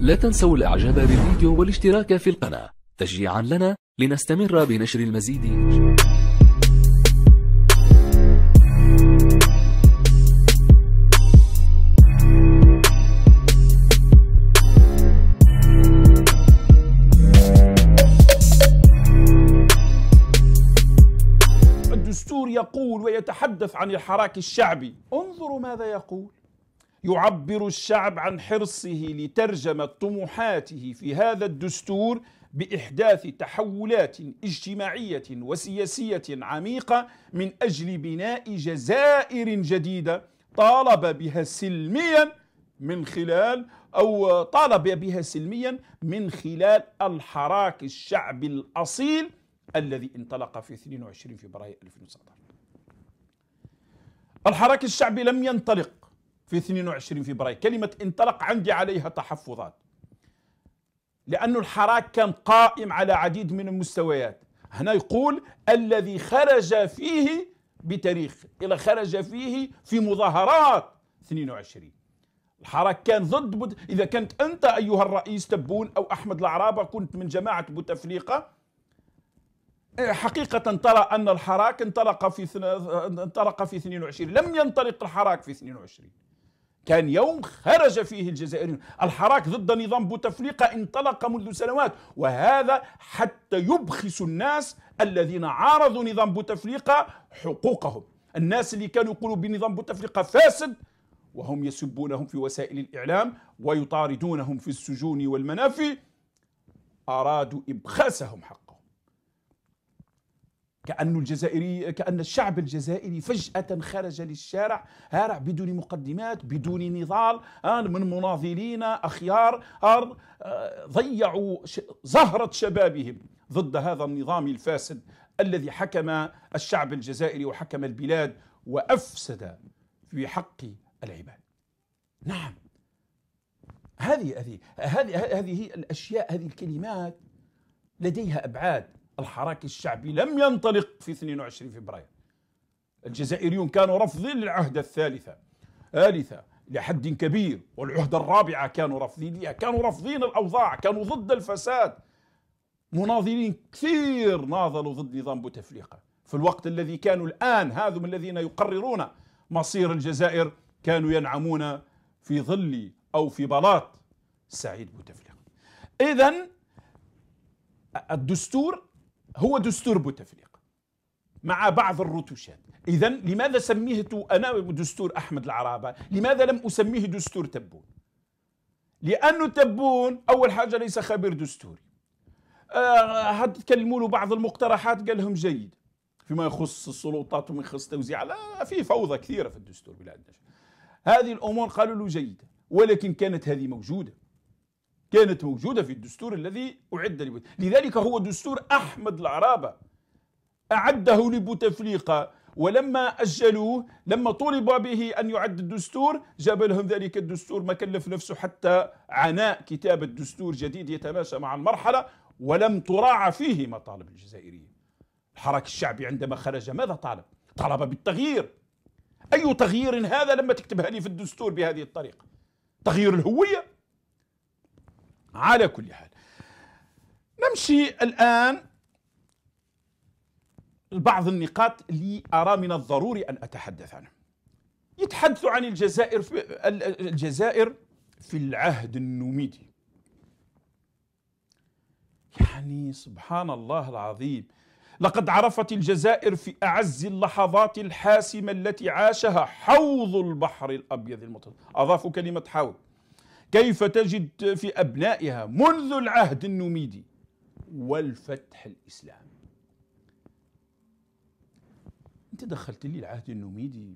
لا تنسوا الإعجاب بالفيديو والاشتراك في القناة تشجيعا لنا لنستمر بنشر المزيد الدستور يقول ويتحدث عن الحراك الشعبي انظروا ماذا يقول يعبر الشعب عن حرصه لترجمة طموحاته في هذا الدستور باحداث تحولات اجتماعيه وسياسيه عميقه من اجل بناء جزائر جديده طالب بها سلميا من خلال او طالب بها سلميا من خلال الحراك الشعبي الاصيل الذي انطلق في 22 فبراير 2019. الحراك الشعبي لم ينطلق في 22 فبراير كلمة انطلق عندي عليها تحفظات لأن الحراك كان قائم على عديد من المستويات هنا يقول الذي خرج فيه بتاريخ إلى خرج فيه في مظاهرات 22 الحراك كان ضد بد... إذا كنت أنت أيها الرئيس تبون أو أحمد العرابة كنت من جماعة بوتفليقة إيه، حقيقة ترى أن الحراك انطلق في انطلق في 22 لم ينطلق الحراك في 22 كان يوم خرج فيه الجزائريون الحراك ضد نظام بوتفليقة انطلق منذ سنوات وهذا حتى يبخس الناس الذين عارضوا نظام بوتفليقة حقوقهم الناس اللي كانوا يقولوا بنظام بوتفليقة فاسد وهم يسبونهم في وسائل الإعلام ويطاردونهم في السجون والمنافي أرادوا إبخاسهم حقا كأن الجزائري كأن الشعب الجزائري فجأة خرج للشارع هارع بدون مقدمات بدون نضال آه، من مناضلين أخيار أرض آه، ضيعوا زهرة شبابهم ضد هذا النظام الفاسد الذي حكم الشعب الجزائري وحكم البلاد وأفسد في حق العباد نعم هذه هذه هذه هذه الأشياء هذه الكلمات لديها أبعاد الحراك الشعبي لم ينطلق في 22 فبراير الجزائريون كانوا رافضين للعهدة الثالثة ثالثة لحد كبير والعهدة الرابعة كانوا رافضين لها كانوا رافضين الأوضاع كانوا ضد الفساد مناظرين كثير ناضلوا ضد نظام بوتفليقة في الوقت الذي كانوا الآن هذم الذين يقررون مصير الجزائر كانوا ينعمون في ظل أو في بلاط سعيد بوتفليقة إذا الدستور هو دستور بوتفليقه مع بعض الرتوشات اذا لماذا سميته انا دستور احمد العرابه لماذا لم اسميه دستور تبون لانه تبون اول حاجه ليس خبير دستوري آه تكلموا له بعض المقترحات قال لهم جيد فيما يخص السلطات وما يخص توزيع لا في فوضى كثيره في الدستور بلادنا هذه الامور قالوا له جيده ولكن كانت هذه موجوده كانت موجودة في الدستور الذي أعد لبوتفليقة لذلك هو دستور أحمد العرابة أعده لبوتفليقة ولما أجلوه لما طلب به أن يعد الدستور جاب لهم ذلك الدستور ما كلف نفسه حتى عناء كتابة دستور جديد يتماشى مع المرحلة ولم تراعى فيه مطالب الجزائريين الحراك الشعبي عندما خرج ماذا طالب؟ طلب بالتغيير أي تغيير هذا لما تكتبها لي في الدستور بهذه الطريقة تغيير الهوية على كل حال نمشي الآن لبعض النقاط اللي أرى من الضروري أن أتحدث عنها يتحدث عن الجزائر في الجزائر في العهد النوميدي يعني سبحان الله العظيم لقد عرفت الجزائر في أعز اللحظات الحاسمة التي عاشها حوض البحر الأبيض المتوسط أضافوا كلمة حوض كيف تجد في أبنائها منذ العهد النوميدي والفتح الإسلامي أنت دخلت لي العهد النوميدي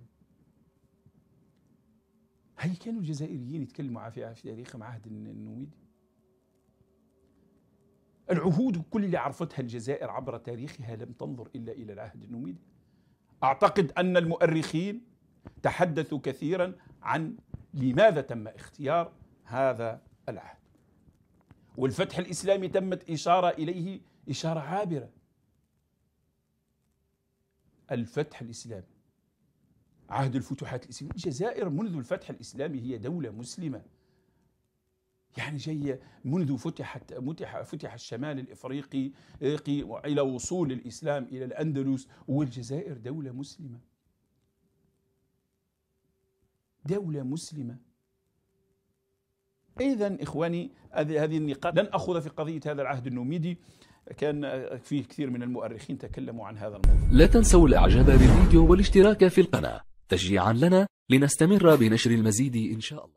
هل كانوا الجزائريين يتكلموا في تاريخهم عهد النوميدي العهود كل اللي عرفتها الجزائر عبر تاريخها لم تنظر إلا إلى العهد النوميدي أعتقد أن المؤرخين تحدثوا كثيرا عن لماذا تم اختيار هذا العهد والفتح الإسلامي تمت إشارة إليه إشارة عابرة الفتح الإسلامي عهد الفتوحات الإسلامية الجزائر منذ الفتح الإسلامي هي دولة مسلمة يعني جاية منذ فتحت متح فتح الشمال الإفريقي إلى وصول الإسلام إلى الأندلس والجزائر دولة مسلمة دولة مسلمة إذا إخواني هذه النقاط لن أخوض في قضية هذا العهد النوميدي كان فيه كثير من المؤرخين تكلموا عن هذا الموضوع لا تنسوا الإعجاب بالفيديو والاشتراك في القناة تشجيعا لنا لنستمر بنشر المزيد إن شاء الله